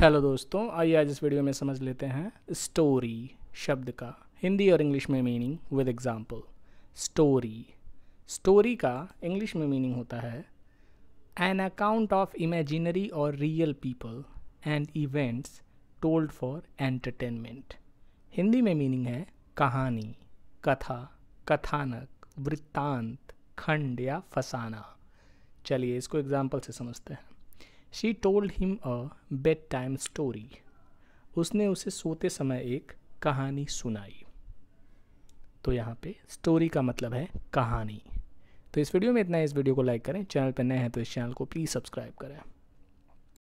hello दोस्तों आइए आज इस वीडियो में समझ लेते हैं स्टोरी शब्द का हिंदी और इंग्लिश में meaning with example story story का इंग्लिश में मीनिंग होता है एन अकाउंट ऑफ इमेजिनरी और real people and events told for entertainment Hindi में मीनिंग है कहानी कथा कथानक वृत्तांत खंड या फसाना चलिए इसको एग्जाम्पल से समझते हैं she told him a bedtime story उसने उसे सोते समय एक कहानी सुनाई तो यहाँ पे स्टोरी का मतलब है कहानी तो इस वीडियो में इतना इस वीडियो को लाइक करें चैनल पर नए हैं तो इस चैनल को प्लीज़ सब्सक्राइब करें